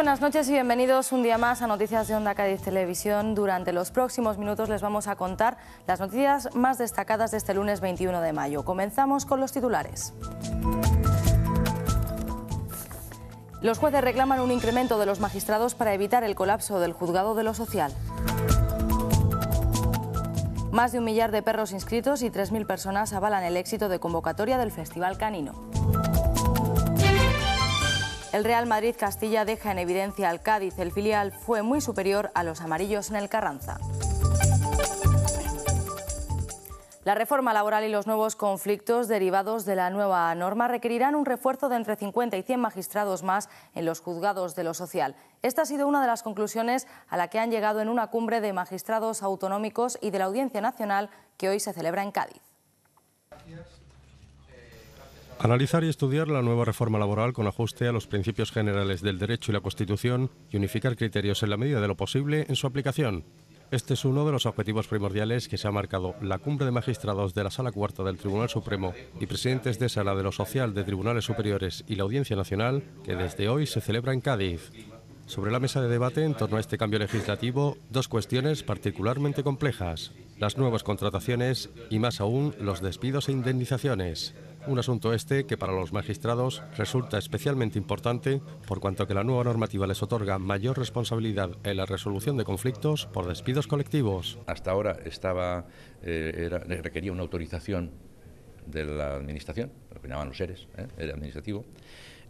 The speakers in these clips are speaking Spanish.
buenas noches y bienvenidos un día más a Noticias de Onda Cádiz Televisión. Durante los próximos minutos les vamos a contar las noticias más destacadas de este lunes 21 de mayo. Comenzamos con los titulares. Los jueces reclaman un incremento de los magistrados para evitar el colapso del juzgado de lo social. Más de un millar de perros inscritos y 3.000 personas avalan el éxito de convocatoria del Festival Canino. El Real Madrid Castilla deja en evidencia al Cádiz. El filial fue muy superior a los amarillos en el Carranza. La reforma laboral y los nuevos conflictos derivados de la nueva norma requerirán un refuerzo de entre 50 y 100 magistrados más en los juzgados de lo social. Esta ha sido una de las conclusiones a la que han llegado en una cumbre de magistrados autonómicos y de la Audiencia Nacional que hoy se celebra en Cádiz. Analizar y estudiar la nueva reforma laboral con ajuste a los principios generales del derecho y la Constitución y unificar criterios en la medida de lo posible en su aplicación. Este es uno de los objetivos primordiales que se ha marcado la cumbre de magistrados de la Sala Cuarta del Tribunal Supremo y presidentes de Sala de lo Social de Tribunales Superiores y la Audiencia Nacional, que desde hoy se celebra en Cádiz. Sobre la mesa de debate en torno a este cambio legislativo, dos cuestiones particularmente complejas, las nuevas contrataciones y más aún los despidos e indemnizaciones un asunto este que para los magistrados resulta especialmente importante por cuanto que la nueva normativa les otorga mayor responsabilidad en la resolución de conflictos por despidos colectivos. Hasta ahora estaba, eh, requería una autorización de la administración, lo que llamaban los seres, ¿eh? administrativo,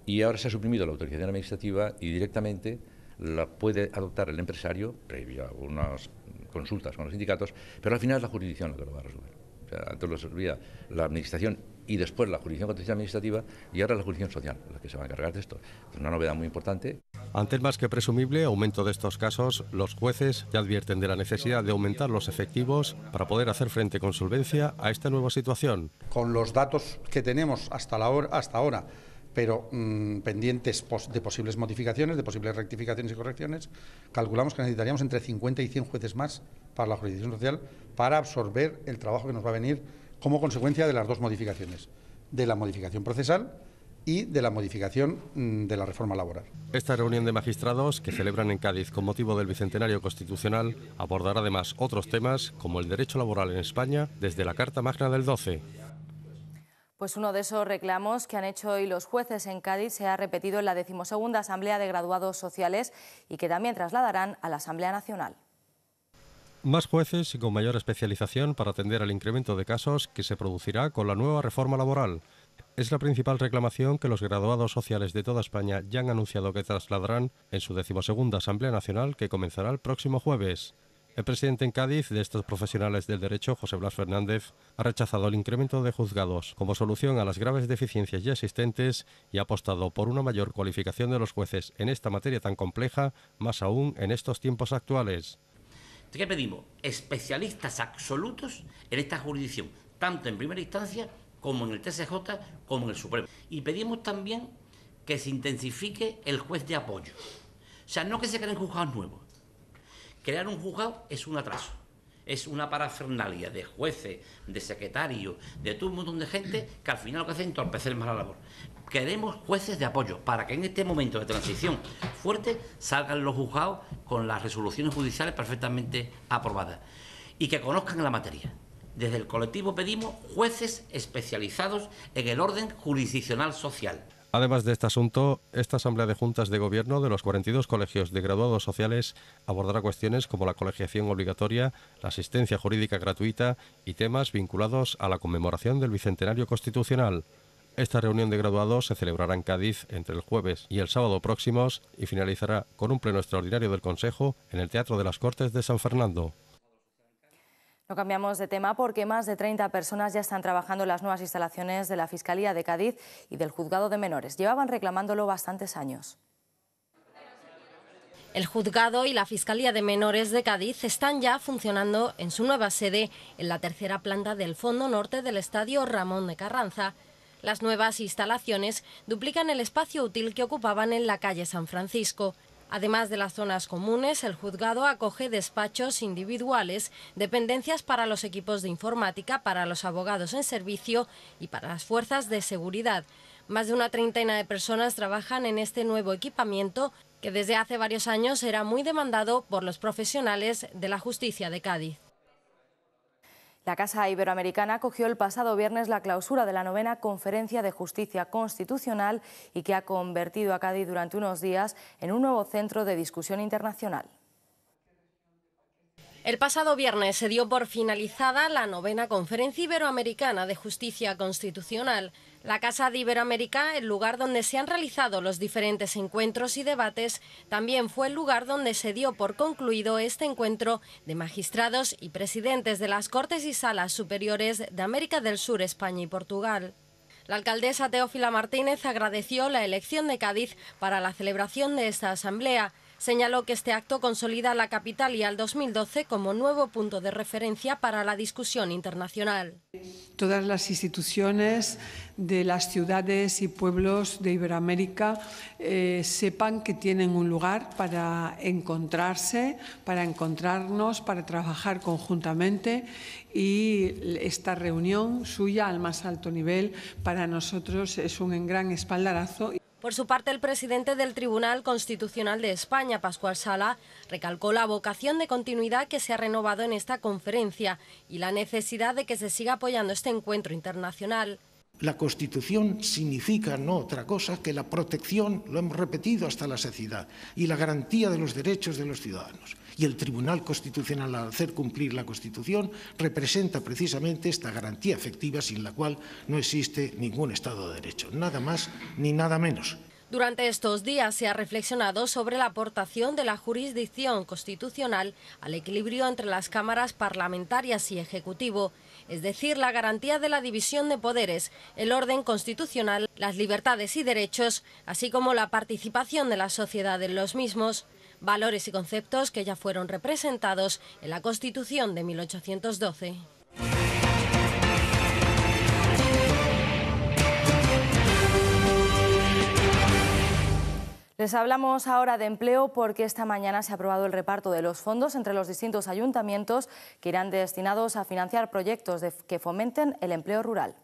y ahora se ha suprimido la autorización administrativa y directamente la puede adoptar el empresario, previo a unas consultas con los sindicatos, pero al final es la jurisdicción la que lo va a resolver. O antes lo resolvía la administración y después la jurisdicción contencioso administrativa y ahora la jurisdicción social, la que se va a encargar de esto. Es una novedad muy importante. Ante el más que presumible aumento de estos casos, los jueces ya advierten de la necesidad de aumentar los efectivos para poder hacer frente con solvencia a esta nueva situación. Con los datos que tenemos hasta, ahora, pero mm, pendientes de posibles modificaciones, de posibles rectificaciones y correcciones, calculamos que necesitaríamos entre 50 y 100 jueces más para la jurisdicción social para absorber el trabajo que nos va a venir como consecuencia de las dos modificaciones, de la modificación procesal y de la modificación mm, de la reforma laboral. Esta reunión de magistrados que celebran en Cádiz con motivo del Bicentenario Constitucional abordará además otros temas como el derecho laboral en España desde la Carta Magna del 12. Pues uno de esos reclamos que han hecho hoy los jueces en Cádiz se ha repetido en la decimosegunda Asamblea de Graduados Sociales y que también trasladarán a la Asamblea Nacional. Más jueces y con mayor especialización para atender al incremento de casos que se producirá con la nueva reforma laboral. Es la principal reclamación que los graduados sociales de toda España ya han anunciado que trasladarán en su decimosegunda Asamblea Nacional que comenzará el próximo jueves. El presidente en Cádiz de estos profesionales del derecho, José Blas Fernández, ha rechazado el incremento de juzgados como solución a las graves deficiencias ya existentes y ha apostado por una mayor cualificación de los jueces en esta materia tan compleja, más aún en estos tiempos actuales. ¿Qué pedimos? Especialistas absolutos en esta jurisdicción, tanto en primera instancia como en el TSJ, como en el Supremo. Y pedimos también que se intensifique el juez de apoyo. O sea, no que se creen juzgados nuevos. Crear un juzgado es un atraso es una parafernalia de jueces, de secretarios, de todo un montón de gente que al final lo que hacen es entorpecer más la labor. Queremos jueces de apoyo para que en este momento de transición fuerte salgan los juzgados con las resoluciones judiciales perfectamente aprobadas y que conozcan la materia. Desde el colectivo pedimos jueces especializados en el orden jurisdiccional social. Además de este asunto, esta Asamblea de Juntas de Gobierno de los 42 colegios de graduados sociales abordará cuestiones como la colegiación obligatoria, la asistencia jurídica gratuita y temas vinculados a la conmemoración del Bicentenario Constitucional. Esta reunión de graduados se celebrará en Cádiz entre el jueves y el sábado próximos y finalizará con un pleno extraordinario del Consejo en el Teatro de las Cortes de San Fernando. No cambiamos de tema porque más de 30 personas ya están trabajando en las nuevas instalaciones de la Fiscalía de Cádiz y del Juzgado de Menores. Llevaban reclamándolo bastantes años. El juzgado y la Fiscalía de Menores de Cádiz están ya funcionando en su nueva sede, en la tercera planta del fondo norte del Estadio Ramón de Carranza. Las nuevas instalaciones duplican el espacio útil que ocupaban en la calle San Francisco. Además de las zonas comunes, el juzgado acoge despachos individuales, dependencias para los equipos de informática, para los abogados en servicio y para las fuerzas de seguridad. Más de una treintena de personas trabajan en este nuevo equipamiento que desde hace varios años era muy demandado por los profesionales de la justicia de Cádiz. La Casa Iberoamericana acogió el pasado viernes la clausura de la novena Conferencia de Justicia Constitucional y que ha convertido a Cádiz durante unos días en un nuevo centro de discusión internacional. El pasado viernes se dio por finalizada la novena Conferencia Iberoamericana de Justicia Constitucional. La Casa de Iberoamérica, el lugar donde se han realizado los diferentes encuentros y debates, también fue el lugar donde se dio por concluido este encuentro de magistrados y presidentes de las Cortes y Salas Superiores de América del Sur, España y Portugal. La alcaldesa Teófila Martínez agradeció la elección de Cádiz para la celebración de esta asamblea. Señaló que este acto consolida a la capital y al 2012 como nuevo punto de referencia para la discusión internacional. Todas las instituciones de las ciudades y pueblos de Iberoamérica eh, sepan que tienen un lugar para encontrarse, para encontrarnos, para trabajar conjuntamente y esta reunión suya al más alto nivel para nosotros es un gran espaldarazo. Por su parte, el presidente del Tribunal Constitucional de España, Pascual Sala, recalcó la vocación de continuidad que se ha renovado en esta conferencia y la necesidad de que se siga apoyando este encuentro internacional. La Constitución significa no otra cosa que la protección, lo hemos repetido hasta la saciedad, y la garantía de los derechos de los ciudadanos. Y el Tribunal Constitucional, al hacer cumplir la Constitución, representa precisamente esta garantía efectiva sin la cual no existe ningún Estado de Derecho. Nada más ni nada menos. Durante estos días se ha reflexionado sobre la aportación de la jurisdicción constitucional al equilibrio entre las cámaras parlamentarias y ejecutivo es decir, la garantía de la división de poderes, el orden constitucional, las libertades y derechos, así como la participación de la sociedad en los mismos, valores y conceptos que ya fueron representados en la Constitución de 1812. Les hablamos ahora de empleo porque esta mañana se ha aprobado el reparto de los fondos entre los distintos ayuntamientos que irán destinados a financiar proyectos que fomenten el empleo rural.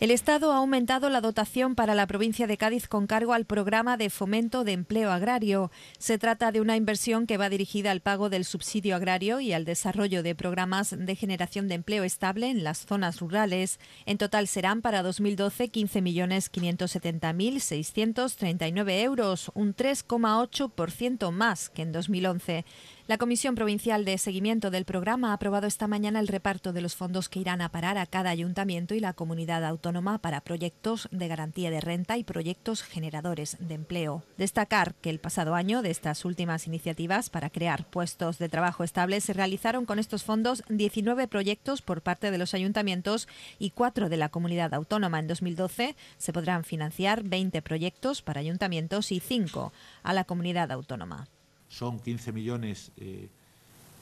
El Estado ha aumentado la dotación para la provincia de Cádiz con cargo al programa de fomento de empleo agrario. Se trata de una inversión que va dirigida al pago del subsidio agrario y al desarrollo de programas de generación de empleo estable en las zonas rurales. En total serán para 2012 15.570.639 euros, un 3,8% más que en 2011. La Comisión Provincial de Seguimiento del Programa ha aprobado esta mañana el reparto de los fondos que irán a parar a cada ayuntamiento y la comunidad autónoma para proyectos de garantía de renta y proyectos generadores de empleo. Destacar que el pasado año de estas últimas iniciativas para crear puestos de trabajo estables se realizaron con estos fondos 19 proyectos por parte de los ayuntamientos y 4 de la comunidad autónoma. En 2012 se podrán financiar 20 proyectos para ayuntamientos y 5 a la comunidad autónoma son 15 millones eh,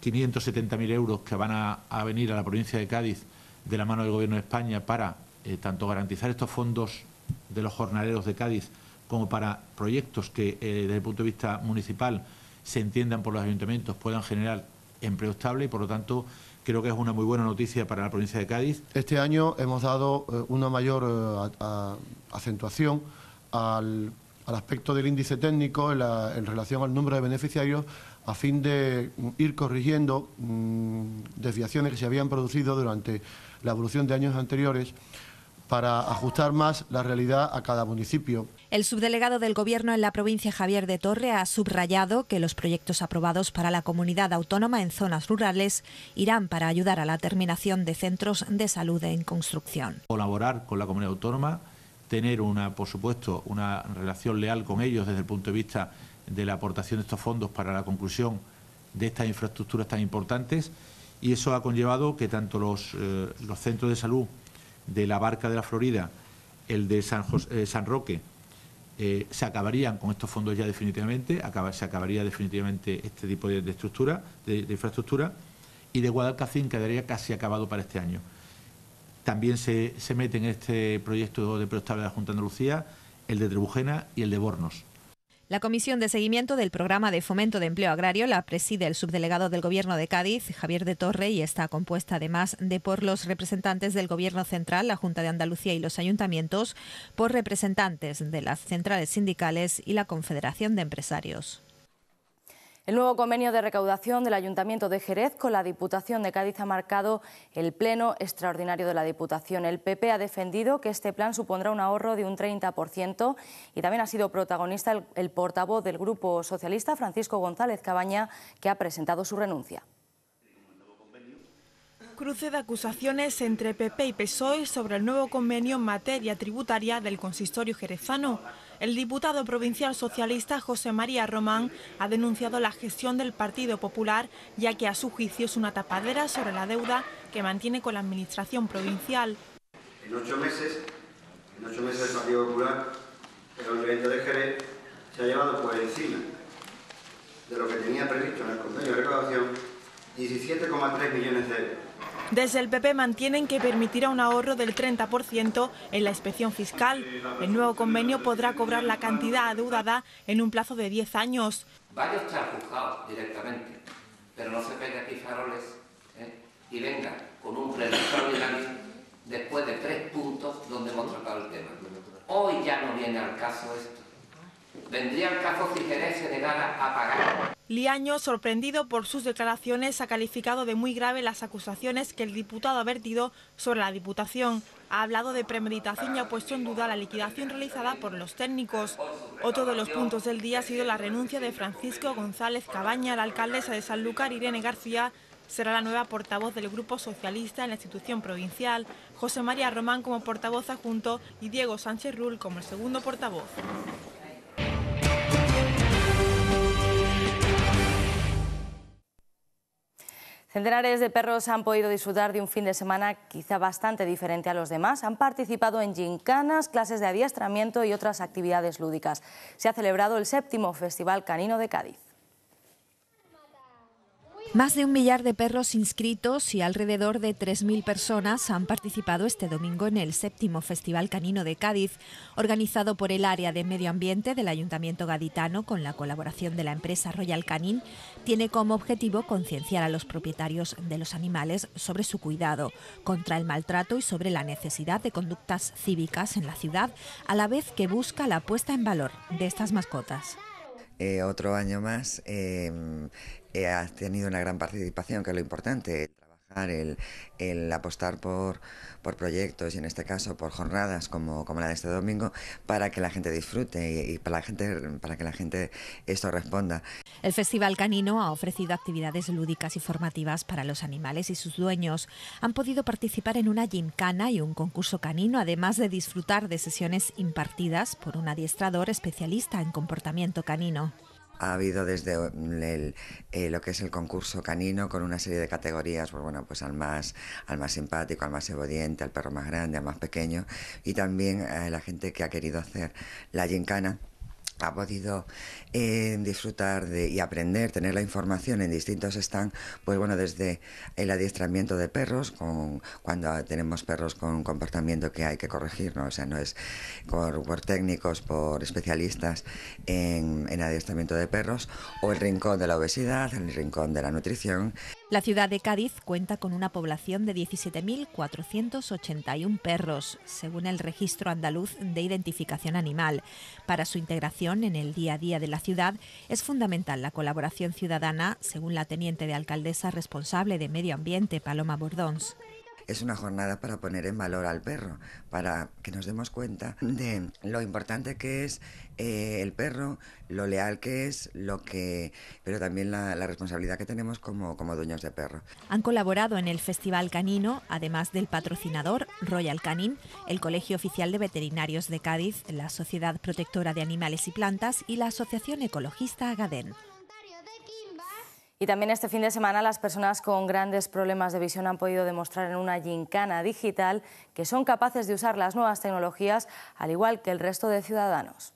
570.000 euros que van a, venir a la provincia de Cádiz de la mano del Gobierno de España para eh, tanto garantizar estos fondos de los jornaleros de Cádiz como para proyectos que eh, desde el punto de vista municipal se entiendan por los ayuntamientos, puedan generar empleo estable y por lo tanto creo que es una muy buena noticia para la provincia de Cádiz. Este año hemos dado eh, una mayor acentuación al al aspecto del índice técnico en, relación al número de beneficiarios a fin de mm, ir corrigiendo mm, desviaciones que se habían producido durante la evolución de años anteriores para ajustar más la realidad a cada municipio. El subdelegado del Gobierno en la provincia, Javier de Torre, ha subrayado que los proyectos aprobados para la comunidad autónoma en zonas rurales irán para ayudar a la terminación de centros de salud en construcción. Colaborar con la comunidad autónoma tener una, por supuesto, una relación leal con ellos desde el punto de vista de la aportación de estos fondos para la conclusión de estas infraestructuras tan importantes y eso ha conllevado que tanto los, eh, centros de salud de la Barca de la Florida, el de San, eh, Roque, eh, se acabarían con estos fondos ya definitivamente, se acabaría definitivamente este tipo de, estructura, de, de infraestructura, y de Guadalcacín quedaría casi acabado para este año también se, mete en este proyecto de preestable de la Junta de Andalucía el de Trebujena y el de Bornos. La comisión de seguimiento del programa de fomento de empleo agrario la preside el subdelegado del Gobierno de Cádiz, Javier de Torre, y está compuesta además de por los representantes del Gobierno central, la Junta de Andalucía y los ayuntamientos, por representantes de las centrales sindicales y la Confederación de Empresarios. El nuevo convenio de recaudación del Ayuntamiento de Jerez con la Diputación de Cádiz ha marcado el pleno extraordinario de la Diputación. El PP ha defendido que este plan supondrá un ahorro de un 30% y también ha sido protagonista el, portavoz del Grupo Socialista, Francisco González Cabaña, que ha presentado su renuncia cruce de acusaciones entre PP y PSOE sobre el nuevo convenio en materia tributaria del consistorio jerezano. El diputado provincial socialista José María Román ha denunciado la gestión del Partido Popular, ya que a su juicio es una tapadera sobre la deuda que mantiene con la Administración provincial. En ocho meses, el Partido Popular, el Ayuntamiento de Jerez, se ha llevado por encima de lo que tenía previsto en el convenio de recaudación 17,3 millones de euros desde el PP mantienen que permitirá un ahorro del 30% en la inspección fiscal. El nuevo convenio podrá cobrar la cantidad adeudada en un plazo de 10 años. Vaya a estar juzgado directamente, pero no se pegue aquí faroles ¿eh? y venga con un misma después de tres puntos donde hemos tratado el tema. Hoy ya no viene al caso esto vendrían a pagar. Liaño, sorprendido por sus declaraciones, ha calificado de muy grave las acusaciones que el diputado ha vertido sobre la Diputación. Ha hablado de premeditación y ha puesto en duda la liquidación realizada por los técnicos. Otro de los puntos del día ha sido la renuncia de Francisco González Cabaña, la alcaldesa de Sanlúcar, Irene García, será la nueva portavoz del Grupo Socialista en la institución provincial, José María Román como portavoz adjunto y Diego Sánchez Rull como el segundo portavoz. Centenares de perros han podido disfrutar de un fin de semana quizá bastante diferente a los demás. Han participado en gincanas, clases de adiestramiento y otras actividades lúdicas. Se ha celebrado el séptimo Festival Canino de Cádiz. Más de un millar de perros inscritos y alrededor de 3.000 personas han participado este domingo en el séptimo Festival Canino de Cádiz, organizado por el Área de Medio Ambiente del Ayuntamiento Gaditano con la colaboración de la empresa Royal Canin. Tiene como objetivo concienciar a los propietarios de los animales sobre su cuidado, contra el maltrato y sobre la necesidad de conductas cívicas en la ciudad, a la vez que busca la puesta en valor de estas mascotas. Eh, otro año más, em, eh, tenido una gran participación, que es lo importante el, apostar por, proyectos y en este caso por jornadas como, la de este domingo para que la gente disfrute y, para, la gente, para que la gente esto responda. El Festival Canino ha ofrecido actividades lúdicas y formativas para los animales y sus dueños. Han podido participar en una gincana y un concurso canino, además de disfrutar de sesiones impartidas por un adiestrador especialista en comportamiento canino ha habido desde mm, el, eh, lo que es el concurso canino con una serie de categorías, pues bueno, pues al más, al más simpático, al más obediente, al perro más grande, al más pequeño, y también eh, la gente que ha querido hacer la gincana ha podido eh, disfrutar de, y aprender, tener la información en distintos stands, pues bueno, desde el adiestramiento de perros, con, cuando tenemos perros con un comportamiento que hay que corregir, ¿no? o sea, no es por, por técnicos, por especialistas en, en adiestramiento de perros, o el rincón de la obesidad, el rincón de la nutrición. La ciudad de Cádiz cuenta con una población de 17.481 perros, según el Registro Andaluz de Identificación Animal. Para su integración en el día a día de la ciudad es fundamental la colaboración ciudadana, según la teniente de alcaldesa responsable de Medio Ambiente, Paloma Bordons es una jornada para poner en valor al perro, para que nos demos cuenta de lo importante que es eh, el perro, lo leal que es, lo que, pero también la, responsabilidad que tenemos como, como dueños de perro. Han colaborado en el Festival Canino, además del patrocinador Royal Canin, el Colegio Oficial de Veterinarios de Cádiz, la Sociedad Protectora de Animales y Plantas y la Asociación Ecologista Agadén. Y también este fin de semana las personas con grandes problemas de visión han podido demostrar en una gincana digital que son capaces de usar las nuevas tecnologías al igual que el resto de ciudadanos.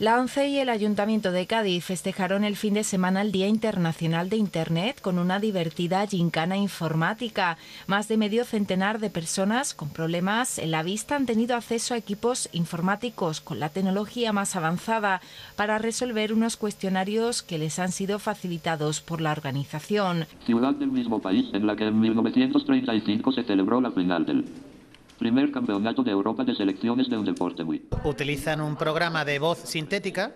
La ONCE y el Ayuntamiento de Cádiz festejaron el fin de semana el Día Internacional de Internet con una divertida gincana informática. Más de medio centenar de personas con problemas en la vista han tenido acceso a equipos informáticos con la tecnología más avanzada para resolver unos cuestionarios que les han sido facilitados por la organización. Ciudad del mismo país en la que en 1935 se celebró la final del Primer campeonato de Europa de selecciones de un deporte muy... Utilizan un programa de voz sintética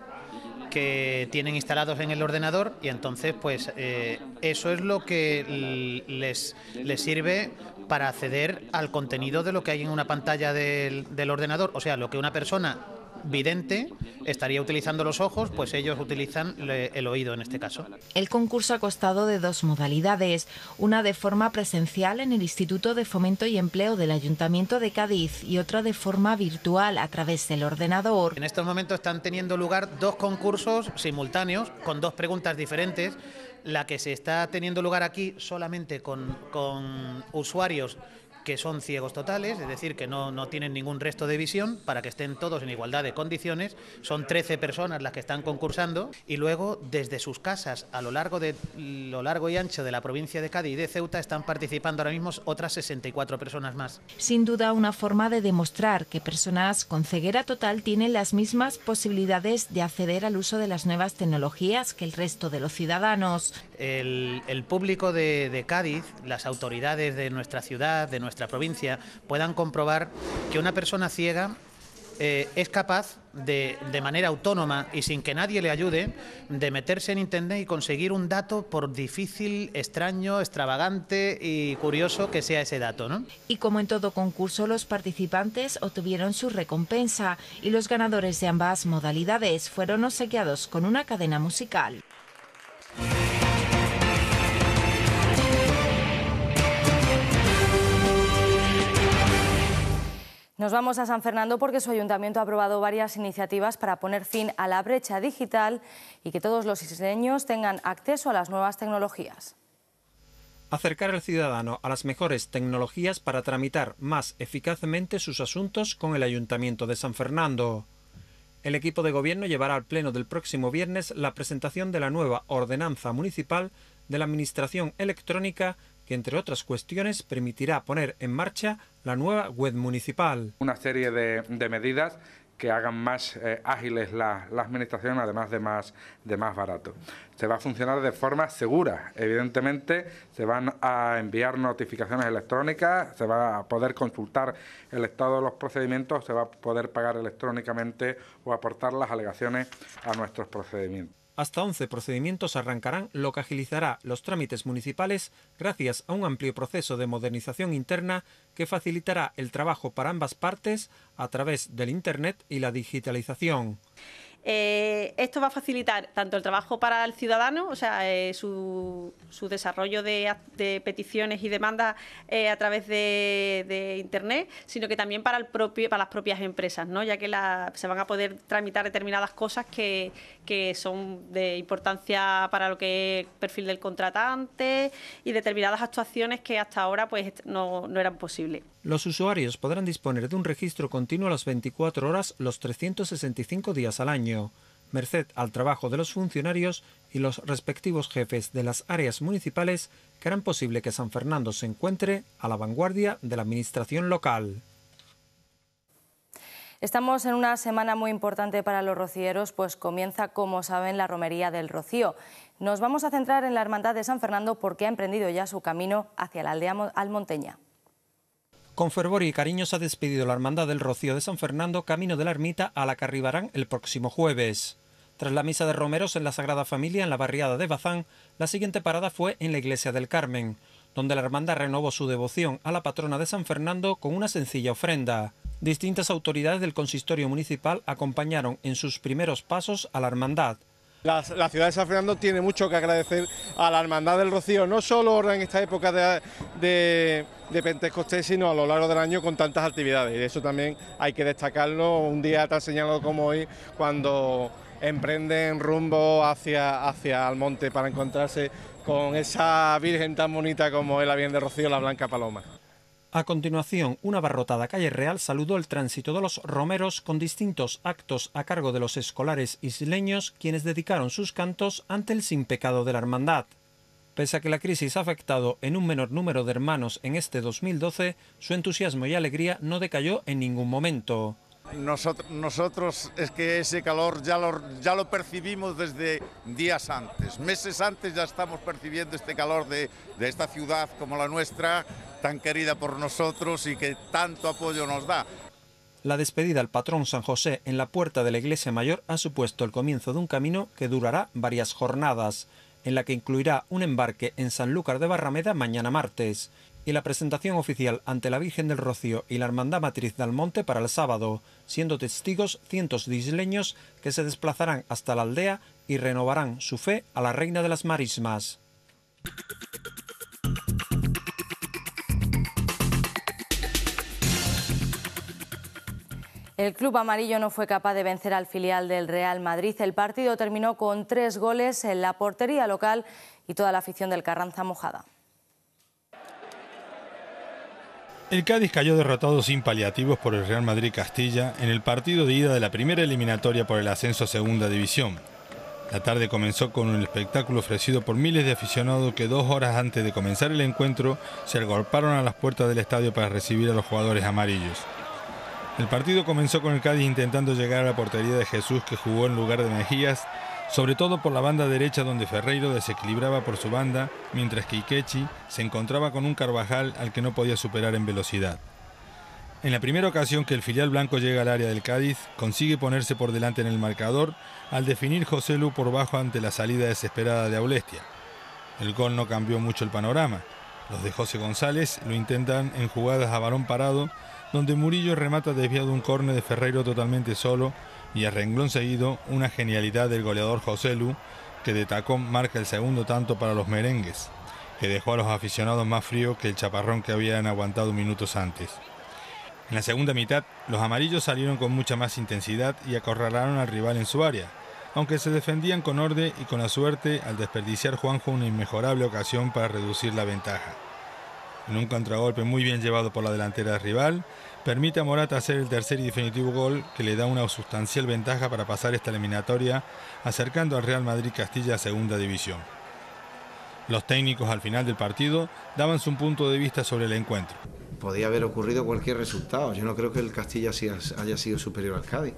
que tienen instalados en el ordenador y entonces pues eh, eso es lo que les, sirve para acceder al contenido de lo que hay en una pantalla del, del ordenador. O sea, lo que una persona vidente estaría utilizando los ojos, pues ellos utilizan el oído en este caso. El concurso ha costado de dos modalidades, una de forma presencial en el Instituto de Fomento y Empleo del Ayuntamiento de Cádiz y otra de forma virtual a través del ordenador. En estos momentos están teniendo lugar dos concursos simultáneos con dos preguntas diferentes. La que se está teniendo lugar aquí solamente con, usuarios que son ciegos totales, es decir, que no, no, tienen ningún resto de visión, para que estén todos en igualdad de condiciones. Son 13 personas las que están concursando y luego desde sus casas a lo largo, de, lo largo y ancho de la provincia de Cádiz y de Ceuta están participando ahora mismo otras 64 personas más. Sin duda una forma de demostrar que personas con ceguera total tienen las mismas posibilidades de acceder al uso de las nuevas tecnologías que el resto de los ciudadanos. El, público de, Cádiz, las autoridades de nuestra ciudad, de nuestra nuestra provincia puedan comprobar que una persona ciega eh, es capaz de, de, manera autónoma y sin que nadie le ayude, de meterse en Internet y conseguir un dato por difícil, extraño, extravagante y curioso que sea ese dato. ¿no? Y como en todo concurso, los participantes obtuvieron su recompensa y los ganadores de ambas modalidades fueron obsequiados con una cadena musical. Nos vamos a San Fernando porque su ayuntamiento ha aprobado varias iniciativas para poner fin a la brecha digital y que todos los isleños tengan acceso a las nuevas tecnologías. Acercar al ciudadano a las mejores tecnologías para tramitar más eficazmente sus asuntos con el ayuntamiento de San Fernando. El equipo de gobierno llevará al pleno del próximo viernes la presentación de la nueva ordenanza municipal de la Administración Electrónica entre otras cuestiones, permitirá poner en marcha la nueva web municipal. Una serie de, medidas que hagan más eh, ágiles la, administración, además de más barato. Se va a funcionar de forma segura, evidentemente, se van a enviar notificaciones electrónicas, se va a poder consultar el estado de los procedimientos, se va a poder pagar electrónicamente o aportar las alegaciones a nuestros procedimientos. Hasta 11 procedimientos arrancarán, lo que agilizará los trámites municipales gracias a un amplio proceso de modernización interna que facilitará el trabajo para ambas partes a través del Internet y la digitalización. Eh, esto va a facilitar tanto el trabajo para el ciudadano, o sea, eh, su, desarrollo de, peticiones y demandas eh, a través de, Internet, sino que también para, el propio, para las propias empresas, ¿no? ya que se van a poder tramitar determinadas cosas que, son de importancia para lo que es el perfil del contratante y determinadas actuaciones que hasta ahora pues, no eran posibles. Los usuarios podrán disponer de un registro continuo las 24 horas los 365 días al año, merced al trabajo de los funcionarios y los respectivos jefes de las áreas municipales que harán posible que San Fernando se encuentre a la vanguardia de la administración local. Estamos en una semana muy importante para los rocieros, pues comienza, como saben, la romería del Rocío. Nos vamos a centrar en la Hermandad de San Fernando porque ha emprendido ya su camino hacia la aldea almonteña. Con fervor y cariño se ha despedido la Hermandad del Rocío de San Fernando camino de la ermita a la que arribarán el próximo jueves. Tras la misa de romeros en la Sagrada Familia en la barriada de Bazán, la siguiente parada fue en la iglesia del Carmen, donde la hermandad renovó su devoción a la patrona de San Fernando con una sencilla ofrenda. Distintas autoridades del consistorio municipal acompañaron en sus primeros pasos a la hermandad. La, ciudad de San Fernando tiene mucho que agradecer a la Hermandad del Rocío, no solo ahora en esta época de, Pentecostés, sino a lo largo del año con tantas actividades. Y eso también hay que destacarlo un día tan señalado como hoy, cuando emprenden rumbo hacia, hacia el monte para encontrarse con esa virgen tan bonita como es la bien de Rocío, la Blanca Paloma. A continuación, una barrotada calle real saludó el tránsito de los romeros con distintos actos a cargo de los escolares isleños, quienes dedicaron sus cantos ante el sin pecado de la hermandad. Pese a que la crisis ha afectado en un menor número de hermanos en este 2012, su entusiasmo y alegría no decayó en ningún momento. Nosotros, nosotros es que ese calor ya lo, ya lo percibimos desde días antes, meses antes ya estamos percibiendo este calor de, de esta ciudad como la nuestra, tan querida por nosotros y que tanto apoyo nos da. La despedida al patrón San José en la puerta de la iglesia mayor ha supuesto el comienzo de un camino que durará varias jornadas, en la que incluirá un embarque en Sanlúcar de Barrameda mañana martes y la presentación oficial ante la Virgen del Rocío y la Hermandad Matriz del Monte para el sábado, siendo testigos cientos de isleños que se desplazarán hasta la aldea y renovarán su fe a la Reina de las Marismas. El club amarillo no fue capaz de vencer al filial del Real Madrid. El partido terminó con tres goles en la portería local y toda la afición del Carranza mojada. El Cádiz cayó derrotado sin paliativos por el Real Madrid Castilla en el partido de ida de la primera eliminatoria por el ascenso a Segunda División. La tarde comenzó con un espectáculo ofrecido por miles de aficionados que dos horas antes de comenzar el encuentro se agolparon a las puertas del estadio para recibir a los jugadores amarillos. El partido comenzó con el Cádiz intentando llegar a la portería de Jesús que jugó en lugar de Mejías sobre todo por la banda derecha donde Ferreiro desequilibraba por su banda, mientras que Ikechi se encontraba con un Carvajal al que no podía superar en velocidad. En la primera ocasión que el filial blanco llega al área del Cádiz, consigue ponerse por delante en el marcador al definir José Lu por bajo ante la salida desesperada de Aulestia. El gol no cambió mucho el panorama. Los de José González lo intentan en jugadas a balón parado, donde Murillo remata desviado un corne de Ferreiro totalmente solo y a renglón seguido una genialidad del goleador José Lu, que de tacón marca el segundo tanto para los merengues, que dejó a los aficionados más frío que el chaparrón que habían aguantado minutos antes. En la segunda mitad, los amarillos salieron con mucha más intensidad y acorralaron al rival en su área, aunque se defendían con orden y con la suerte al desperdiciar Juanjo una inmejorable ocasión para reducir la ventaja en un contragolpe muy bien llevado por la delantera rival, permite a Morata hacer el tercer y definitivo gol que le da una sustancial ventaja para pasar esta eliminatoria, acercando al Real Madrid Castilla a segunda división. Los técnicos al final del partido daban su punto de vista sobre el encuentro. Podía haber ocurrido cualquier resultado. Yo no creo que el Castilla haya sido superior al Cádiz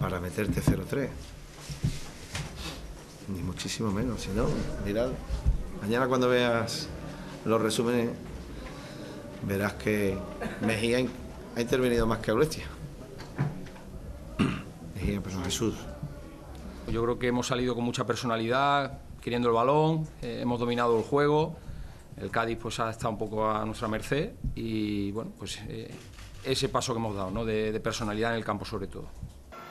para meterte 0-3. Ni muchísimo menos, si no, mirad. Mañana cuando veas los resúmenes verás que Mejía ha intervenido más que Aulestia. Mejía, pero Jesús. Yo creo que hemos salido con mucha personalidad, queriendo el balón, eh, hemos dominado el juego. El Cádiz pues ha estado un poco a nuestra merced y bueno, pues eh, ese paso que hemos dado, ¿no? De, de personalidad en el campo sobre todo.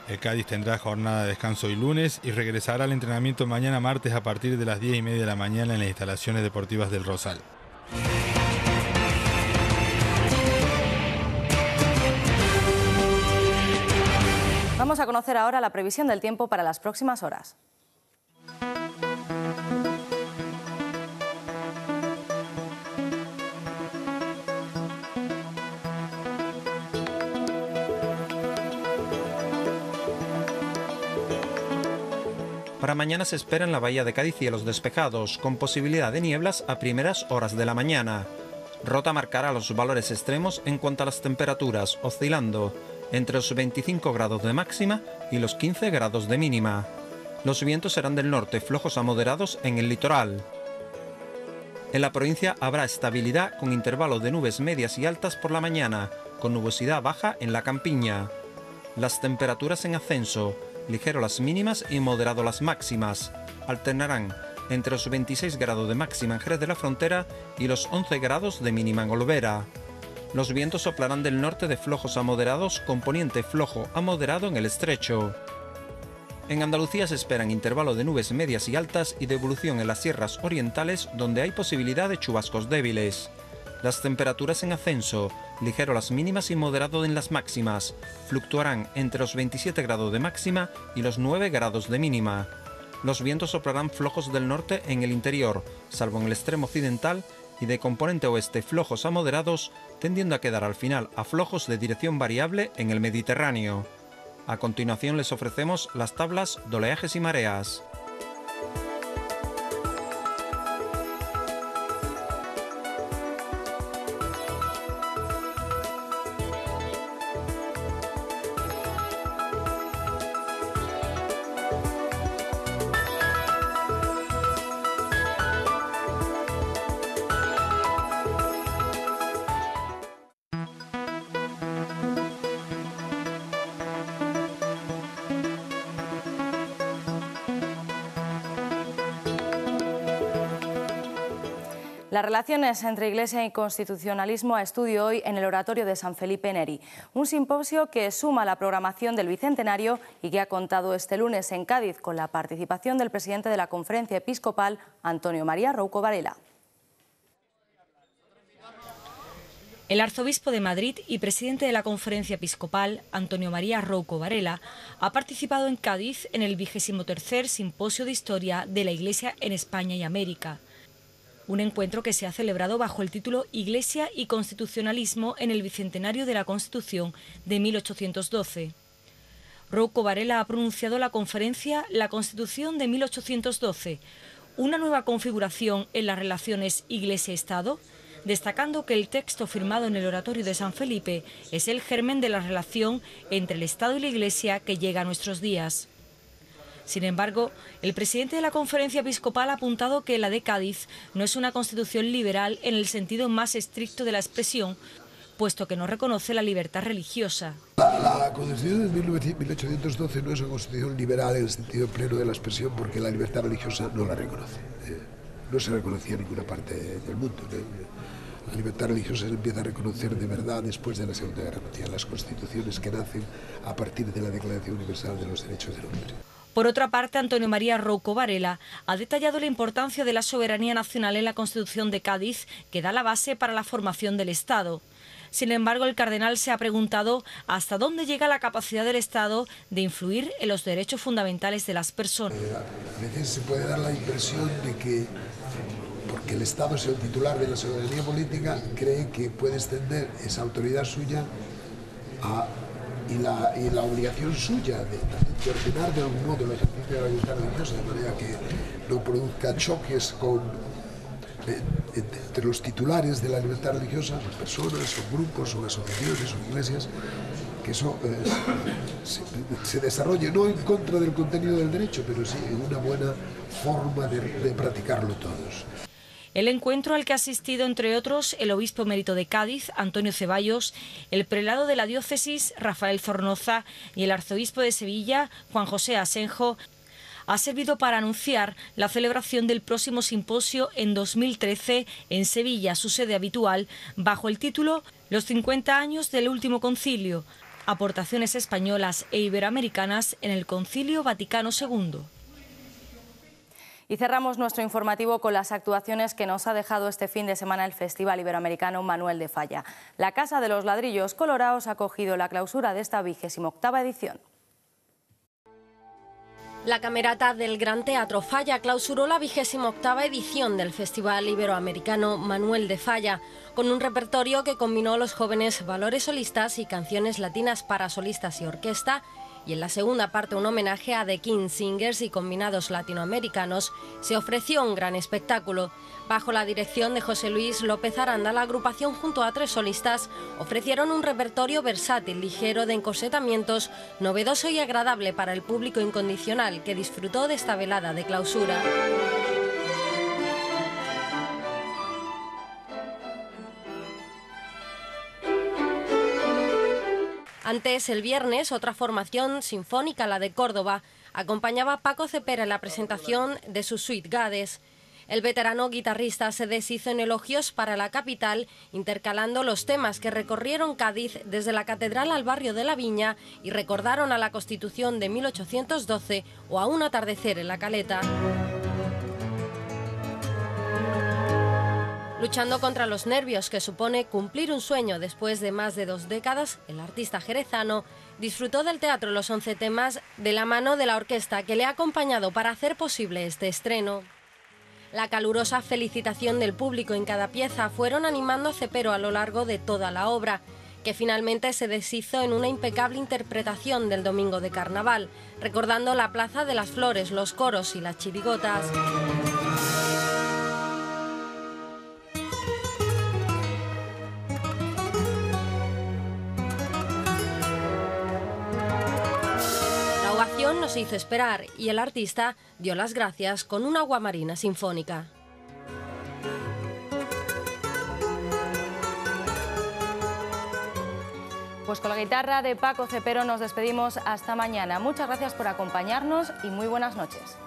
El Cádiz tendrá jornada de descanso hoy lunes y regresará al entrenamiento mañana martes a partir de las 10 y media de la mañana en las instalaciones deportivas del Rosal. Vamos a conocer ahora la previsión del tiempo para las próximas horas. Para mañana se espera en la bahía de Cádiz los despejados, con posibilidad de nieblas a primeras horas de la mañana. Rota marcará los valores extremos en cuanto a las temperaturas, oscilando entre los 25 grados de máxima y los 15 grados de mínima. Los vientos serán del norte, flojos a moderados en el litoral. En la provincia habrá estabilidad con intervalos de nubes medias y altas por la mañana, con nubosidad baja en la campiña. Las temperaturas en ascenso, ligero las mínimas y moderado las máximas. Alternarán entre los 26 grados de máxima en Jerez de la Frontera y los 11 grados de mínima en Olvera. Los vientos soplarán del norte de flojos a moderados con flojo a moderado en el estrecho. En Andalucía se esperan intervalo de nubes medias y altas y de evolución en las sierras orientales donde hay posibilidad de chubascos débiles. Las temperaturas en ascenso, ligero las mínimas y moderado en las máximas. Fluctuarán entre los 27 grados de máxima y los 9 grados de mínima. Los vientos soplarán flojos del norte en el interior, salvo en el extremo occidental, y de componente oeste flojos a moderados, tendiendo a quedar al final a flojos de dirección variable en el Mediterráneo. A continuación les ofrecemos las tablas de oleajes y mareas. Las relaciones entre Iglesia y constitucionalismo a estudio hoy en el Oratorio de San Felipe Neri, un simposio que suma la programación del Bicentenario y que ha contado este lunes en Cádiz con la participación del presidente de la Conferencia Episcopal, Antonio María Rouco Varela. El arzobispo de Madrid y presidente de la Conferencia Episcopal, Antonio María Rouco Varela, ha participado en Cádiz en el vigésimo tercer Simposio de Historia de la Iglesia en España y América un encuentro que se ha celebrado bajo el título Iglesia y Constitucionalismo en el Bicentenario de la Constitución de 1812. Rocco Varela ha pronunciado la conferencia La Constitución de 1812, una nueva configuración en las relaciones Iglesia-Estado, destacando que el texto firmado en el Oratorio de San Felipe es el germen de la relación entre el Estado y la Iglesia que llega a nuestros días. Sin embargo, el presidente de la conferencia episcopal ha apuntado que la de Cádiz no es una constitución liberal en el sentido más estricto de la expresión, puesto que no reconoce la libertad religiosa. La, Constitución de 1812 no es una constitución liberal en el sentido pleno de la expresión porque la libertad religiosa no la reconoce. ¿eh? no se reconocía en ninguna parte del mundo. La libertad religiosa se empieza a reconocer de verdad después de la Segunda Guerra Mundial, las constituciones que nacen a partir de la Declaración Universal de los Derechos del Hombre. Por otra parte, Antonio María Rouco Varela ha detallado la importancia de la soberanía nacional en la Constitución de Cádiz, que da la base para la formación del Estado. Sin embargo, el cardenal se ha preguntado hasta dónde llega la capacidad del Estado de influir en los derechos fundamentales de las personas. Eh, a veces se puede dar la impresión de que, porque el Estado es el titular de la soberanía política, cree que puede extender esa autoridad suya a y la, obligación suya de, ordenar de algún modo el ejercicio de la libertad religiosa de manera que no produzca choques con eh, entre los titulares de la libertad religiosa, las personas, o grupos, sus asociaciones, o iglesias, que eso eh, se, desarrolle no en contra del contenido del derecho, pero sí en una buena forma de practicarlo todos. El encuentro al que ha asistido, entre otros, el obispo mérito de Cádiz, Antonio Ceballos, el prelado de la diócesis, Rafael Zornoza, y el arzobispo de Sevilla, Juan José Asenjo, ha servido para anunciar la celebración del próximo simposio en 2013 en Sevilla, su sede habitual, bajo el título Los 50 años del último concilio, aportaciones españolas e iberoamericanas en el Concilio Vaticano II. Y cerramos nuestro informativo con las actuaciones que nos ha dejado este fin de semana el Festival Iberoamericano Manuel de Falla. La Casa de los Ladrillos Colorados ha acogido la clausura de esta vigésima octava edición. La camerata del Gran Teatro Falla clausuró la vigésima octava edición del Festival Iberoamericano Manuel de Falla, con un repertorio que combinó los jóvenes valores solistas y canciones latinas para solistas y orquesta y en la segunda parte un homenaje a The King Singers y combinados latinoamericanos, se ofreció un gran espectáculo. Bajo la dirección de José Luis López Aranda, la agrupación junto a tres solistas ofrecieron un repertorio versátil, ligero de encosetamientos, novedoso y agradable para el público incondicional que disfrutó de esta velada de clausura. Antes, el viernes, otra formación sinfónica, la de Córdoba, acompañaba a Paco Cepera en la presentación de su suite Gades. El veterano guitarrista se deshizo en elogios para la capital, intercalando los temas que recorrieron Cádiz desde la catedral al barrio de la Viña y recordaron a la Constitución de 1812 o a un atardecer en la Caleta. Luchando contra los nervios que supone cumplir un sueño después de más de dos décadas, el artista jerezano disfrutó del teatro Los Once Temas de la mano de la orquesta que le ha acompañado para hacer posible este estreno. La calurosa felicitación del público en cada pieza fueron animando a Cepero a lo largo de toda la obra, que finalmente se deshizo en una impecable interpretación del domingo de carnaval, recordando la Plaza de las Flores, los coros y las chirigotas. esperar y el artista dio las gracias con una guamarina sinfónica. Pues con la guitarra de Paco Cepero nos despedimos hasta mañana. Muchas gracias por acompañarnos y muy buenas noches.